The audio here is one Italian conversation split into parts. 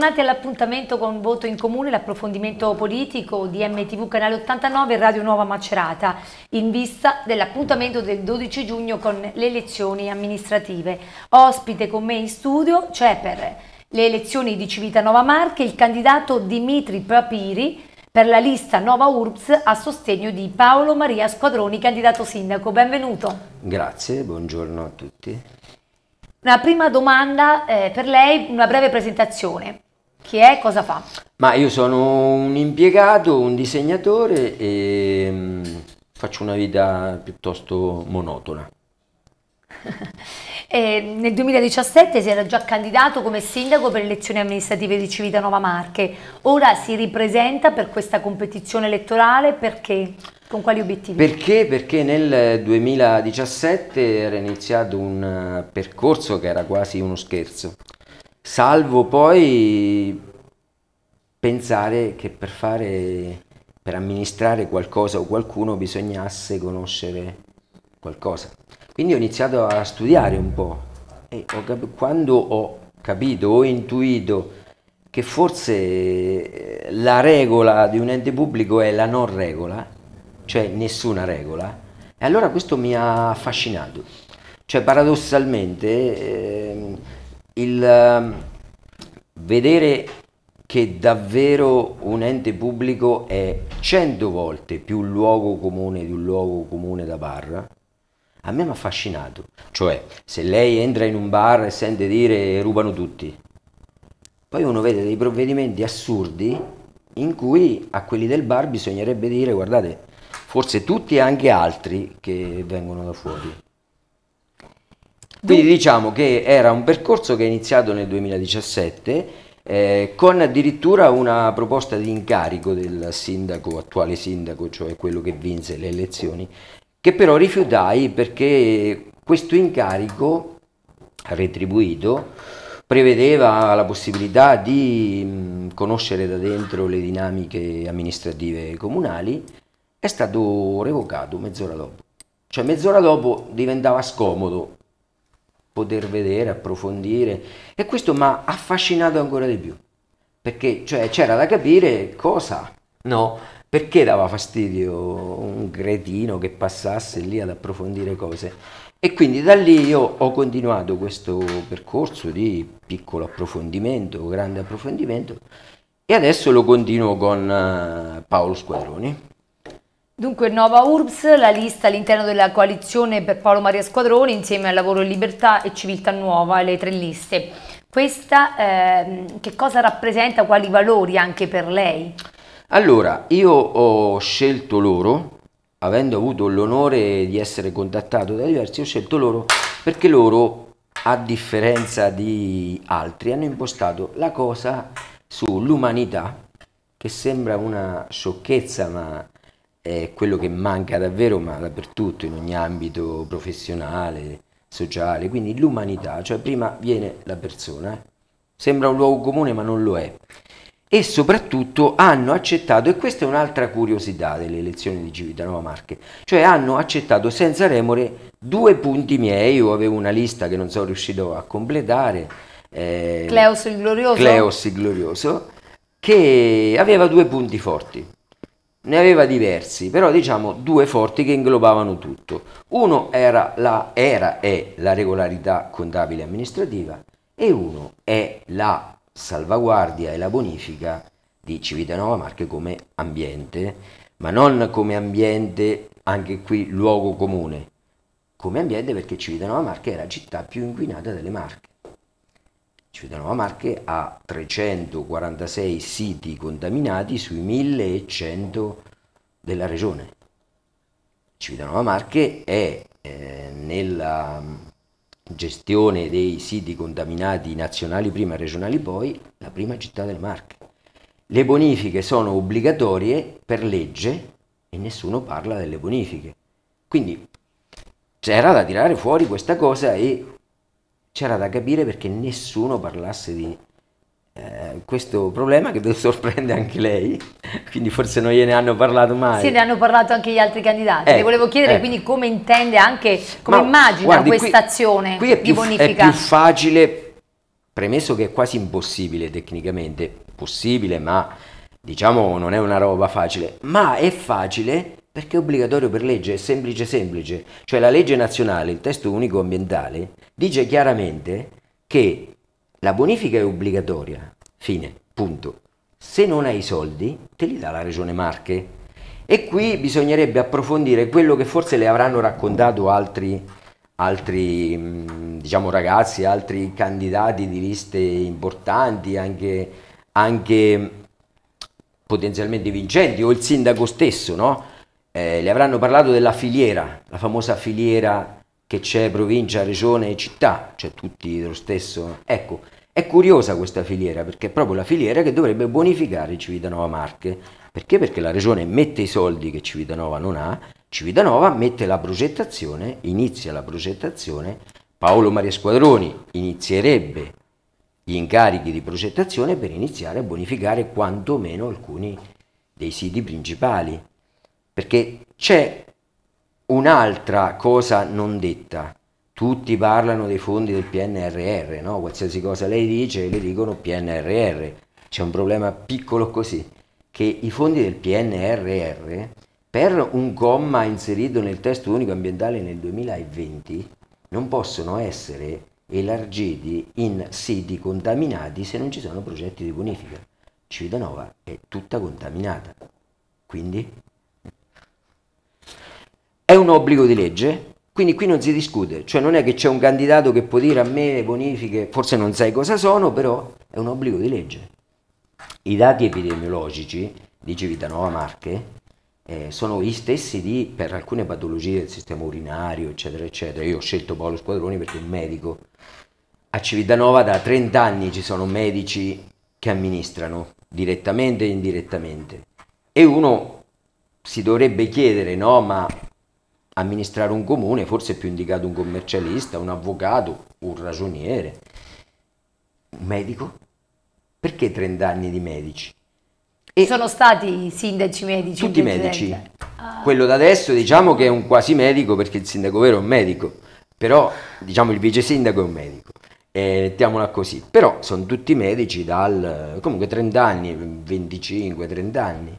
Bentornati all'appuntamento con Voto in Comune, l'approfondimento politico di MTV Canale 89 Radio Nuova Macerata, in vista dell'appuntamento del 12 giugno con le elezioni amministrative. Ospite con me in studio c'è per le elezioni di Civitanova Marche il candidato Dimitri Papiri per la lista Nova URBS a sostegno di Paolo Maria Squadroni, candidato sindaco. Benvenuto. Grazie, buongiorno a tutti. Una prima domanda eh, per lei, una breve presentazione. Chi è e cosa fa? Ma io sono un impiegato, un disegnatore e mm, faccio una vita piuttosto monotona. nel 2017 si era già candidato come sindaco per le elezioni amministrative di Civitanova Marche. Ora si ripresenta per questa competizione elettorale perché? Con quali obiettivi? Perché? Perché nel 2017 era iniziato un eh, percorso che era quasi uno scherzo salvo poi pensare che per fare per amministrare qualcosa o qualcuno bisognasse conoscere qualcosa. Quindi ho iniziato a studiare un po' e ho quando ho capito, ho intuito che forse eh, la regola di un ente pubblico è la non regola, cioè nessuna regola, e allora questo mi ha affascinato. Cioè paradossalmente eh, il ehm, vedere che davvero un ente pubblico è cento volte più luogo comune di un luogo comune da bar, a me mi ha affascinato. Cioè, se lei entra in un bar e sente dire rubano tutti, poi uno vede dei provvedimenti assurdi in cui a quelli del bar bisognerebbe dire guardate, forse tutti e anche altri che vengono da fuori. Quindi diciamo che era un percorso che è iniziato nel 2017 eh, con addirittura una proposta di incarico del sindaco, attuale sindaco, cioè quello che vinse le elezioni, che però rifiutai perché questo incarico retribuito prevedeva la possibilità di mh, mm, conoscere da dentro le dinamiche amministrative comunali, è stato revocato mezz'ora dopo. Cioè mezz'ora dopo diventava scomodo poter vedere, approfondire e questo mi ha affascinato ancora di più perché cioè, c'era da capire cosa, no? Perché dava fastidio un cretino che passasse lì ad approfondire cose. E quindi da lì io ho continuato questo percorso di piccolo approfondimento, grande approfondimento e adesso lo continuo con eh, Paolo Squadroni Dunque Nova Urbs, la lista all'interno della coalizione per Paolo Maria Squadroni insieme al Lavoro e Libertà e Civiltà Nuova, le tre liste. Questa eh, che cosa rappresenta, quali valori anche per lei? Allora, io ho scelto loro, avendo avuto l'onore di essere contattato da diversi, ho scelto loro perché loro, a differenza di altri, hanno impostato la cosa sull'umanità, che sembra una sciocchezza ma è quello che manca davvero, ma dappertutto, in ogni ambito professionale, sociale, quindi l'umanità, cioè prima viene la persona. Eh. Sembra un luogo comune, ma non lo è. E soprattutto hanno accettato, e questa è un'altra curiosità delle elezioni di Civitanova Marche, cioè hanno accettato senza remore due punti miei, io avevo una lista che non sono riuscito a completare. Eh, Cleos il Glorioso. Cleos il Glorioso, che aveva due punti forti ne aveva diversi, però diciamo due forti che inglobavano tutto. Uno era, la, era e la regolarità contabile amministrativa e uno è la salvaguardia e la bonifica di Civitanova Marche come ambiente, ma non come ambiente anche qui luogo comune, come ambiente perché Civitanova Marche era la città più inquinata delle Marche. Civitanova Marche ha 346 siti contaminati sui 1100 della regione. Civitanova Marche è eh, nella mm, gestione dei siti contaminati nazionali prima e regionali poi la prima città delle Marche. Le bonifiche sono obbligatorie per legge e nessuno parla delle bonifiche. Quindi c'era da tirare fuori questa cosa e c'era da capire perché nessuno parlasse di eh, questo problema che sorprende anche lei, quindi forse non gliene hanno parlato mai. Sì, ne hanno parlato anche gli altri candidati. Eh, Le volevo chiedere eh. quindi come intende anche, come Ma, immagina guardi, questa qui, azione qui più, di bonifica. È più facile, premesso che è quasi impossibile tecnicamente, possibile ma Diciamo non è una roba facile, ma è facile perché è obbligatorio per legge, è semplice semplice. Cioè la legge nazionale, il testo unico ambientale, dice chiaramente che la bonifica è obbligatoria, fine, punto. Se non hai i soldi, te li dà la regione Marche. E qui bisognerebbe approfondire quello che forse le avranno raccontato altri, altri mm, diciamo, ragazzi, altri candidati di liste importanti, anche, anche potenzialmente vincenti o il sindaco stesso, no? Eh, le avranno parlato della filiera, la famosa filiera che c'è provincia, regione e città, cioè tutti lo stesso. Ecco, è curiosa questa filiera perché è proprio la filiera che dovrebbe bonificare Civitanova Marche. Perché? Perché la regione mette i soldi che Civitanova non ha, Civitanova mette la progettazione, inizia la progettazione, Paolo Maria Squadroni inizierebbe gli incarichi di progettazione per iniziare a bonificare quantomeno alcuni dei siti principali. Perché c'è un'altra cosa non detta. Tutti parlano dei fondi del PNRR, no? qualsiasi cosa lei dice, le dicono PNRR. C'è un problema piccolo così, che i fondi del PNRR, per un comma inserito nel testo unico ambientale nel 2020, non possono essere elargiti in siti contaminati se non ci sono progetti di bonifica. Civitanova è tutta contaminata, quindi è un obbligo di legge, quindi qui non si discute, cioè non è che c'è un candidato che può dire a me le bonifiche, forse non sai cosa sono, però è un obbligo di legge. I dati epidemiologici di Civitanova Marche eh, sono gli stessi di, per alcune patologie del sistema urinario, eccetera, eccetera. Io ho scelto Paolo Squadroni perché è un medico. A Civitanova da 30 anni ci sono medici che amministrano direttamente e indirettamente. E uno si dovrebbe chiedere, no, ma amministrare un comune forse è più indicato un commercialista, un avvocato, un ragioniere, un medico? Perché 30 anni di medici? E sono stati sindaci medici? Tutti medici. Ah. Quello da adesso diciamo che è un quasi medico perché il sindaco vero è un medico, però diciamo il vice sindaco è un medico. Eh, mettiamola così, però sono tutti medici dal comunque 30 anni, 25, 30 anni.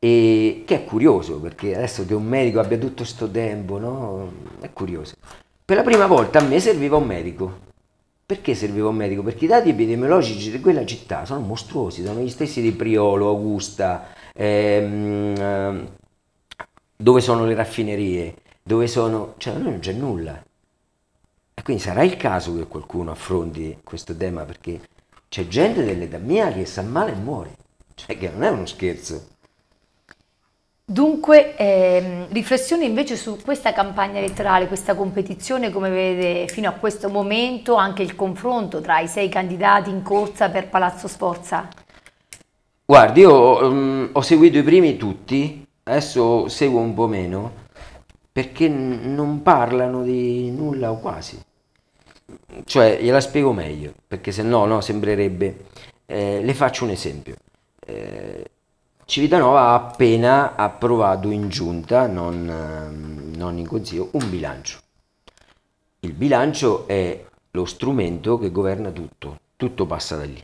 E che è curioso perché adesso che un medico abbia tutto questo tempo, no? È curioso. Per la prima volta a me serviva un medico perché serviva un medico? Perché i dati epidemiologici di quella città sono mostruosi, sono gli stessi di Priolo, Augusta, ehm, eh, dove sono le raffinerie, dove sono... cioè non c'è nulla. E quindi sarà il caso che qualcuno affronti questo tema perché c'è gente dell'età mia che sa male e muore, cioè che non è uno scherzo. Dunque, ehm, riflessione invece su questa campagna elettorale, questa competizione, come vede fino a questo momento, anche il confronto tra i sei candidati in corsa per Palazzo Sforza. Guardi, io um, ho seguito i primi tutti, adesso seguo un po' meno, perché non parlano di nulla o quasi. Cioè, gliela spiego meglio, perché se no, no sembrerebbe... Eh, le faccio un esempio. Eh, Civitanova ha appena approvato in giunta, non, ehm, non in consiglio, un bilancio. Il bilancio è lo strumento che governa tutto, tutto passa da lì.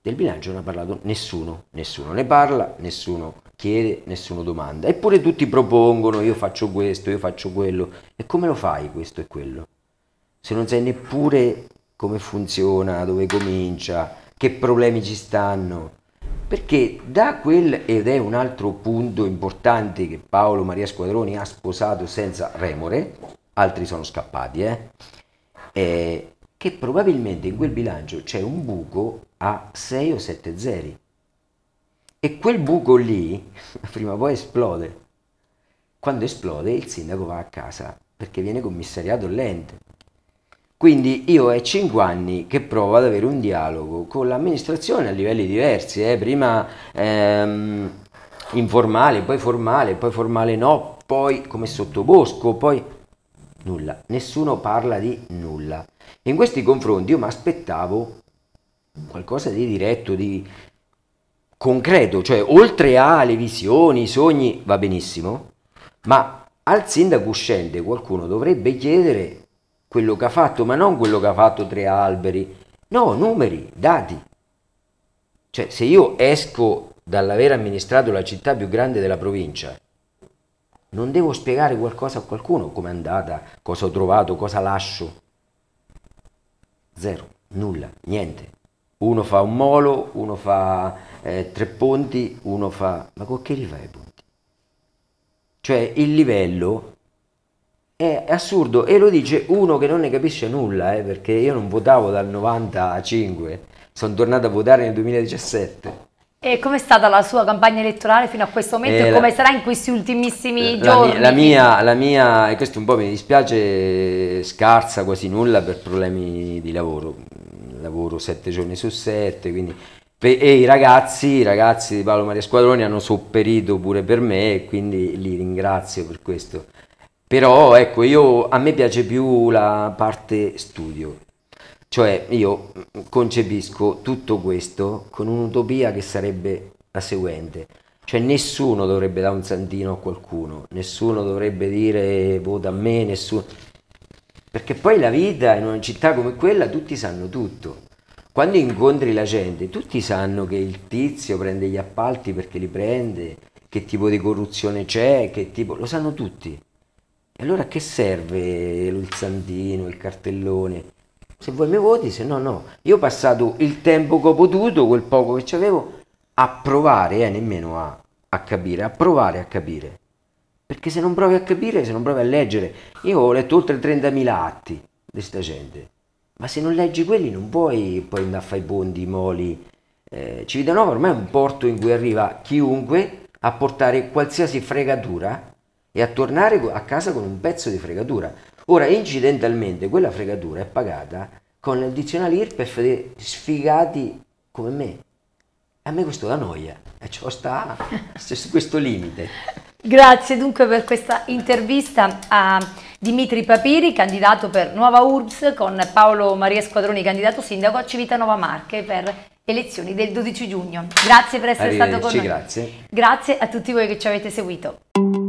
Del bilancio non ha parlato nessuno, nessuno ne parla, nessuno chiede, nessuno domanda. Eppure tutti propongono, io faccio questo, io faccio quello. E come lo fai questo e quello? Se non sai neppure come funziona, dove comincia, che problemi ci stanno, perché da quel, ed è un altro punto importante che Paolo Maria Squadroni ha sposato senza remore, altri sono scappati, eh, eh, che probabilmente in quel bilancio c'è un buco a 6 o 7 zeri. E quel buco lì, prima o poi esplode. Quando esplode il sindaco va a casa perché viene commissariato l'ente. Quindi io ho 5 anni che provo ad avere un dialogo con l'amministrazione a livelli diversi, eh? prima ehm, informale, poi formale, poi formale no, poi come sottobosco, poi nulla, nessuno parla di nulla. in questi confronti io mi aspettavo qualcosa di diretto, di concreto, cioè oltre alle visioni, i sogni, va benissimo, ma al sindaco uscente qualcuno dovrebbe chiedere quello che ha fatto, ma non quello che ha fatto tre alberi, no, numeri, dati. Cioè, se io esco dall'aver amministrato la città più grande della provincia, non devo spiegare qualcosa a qualcuno, come è andata, cosa ho trovato, cosa lascio. Zero, nulla, niente. Uno fa un molo, uno fa eh, tre ponti, uno fa... Ma con che li fai i ponti? Cioè il livello è assurdo e lo dice uno che non ne capisce nulla, eh, perché io non votavo dal 95, sono tornato a votare nel 2017. E com'è stata la sua campagna elettorale fino a questo momento eh, e come la, sarà in questi ultimissimi eh, la giorni? la, mia, la mia, e questo un po' mi dispiace, scarsa quasi nulla per problemi di lavoro. Lavoro sette giorni su sette, quindi... E i ragazzi, i ragazzi di Paolo Maria Squadroni hanno sopperito pure per me e quindi li ringrazio per questo. Però ecco, io, a me piace più la parte studio, cioè io concepisco tutto questo con un'utopia che sarebbe la seguente, cioè nessuno dovrebbe dare un santino a qualcuno, nessuno dovrebbe dire eh, vota a me, nessuno... Perché poi la vita in una città come quella tutti sanno tutto. Quando incontri la gente, tutti sanno che il tizio prende gli appalti perché li prende, che tipo di corruzione c'è, che tipo... lo sanno tutti. E allora che serve il sandino, il cartellone? Se vuoi mi voti, se no no. Io ho passato il tempo che ho potuto, quel poco che avevo, a provare, eh, nemmeno a, a capire, a provare a capire. Perché se non provi a capire, se non provi a leggere, io ho letto oltre 30.000 atti di questa gente, ma se non leggi quelli non puoi poi andare a fare i bondi, i moli. Eh, Civitanova ormai è un porto in cui arriva chiunque a portare qualsiasi fregatura e a tornare a casa con un pezzo di fregatura. Ora, incidentalmente, quella fregatura è pagata con l'addizionale IRPEF di sfigati come me. A me questo da noia, e ciò sta questo limite. Grazie dunque per questa intervista a Dimitri Papiri, candidato per Nuova URBS, con Paolo Maria Squadroni, candidato sindaco a Civitanova Marche per elezioni del 12 giugno. Grazie per essere stato con noi. Grazie. grazie a tutti voi che ci avete seguito.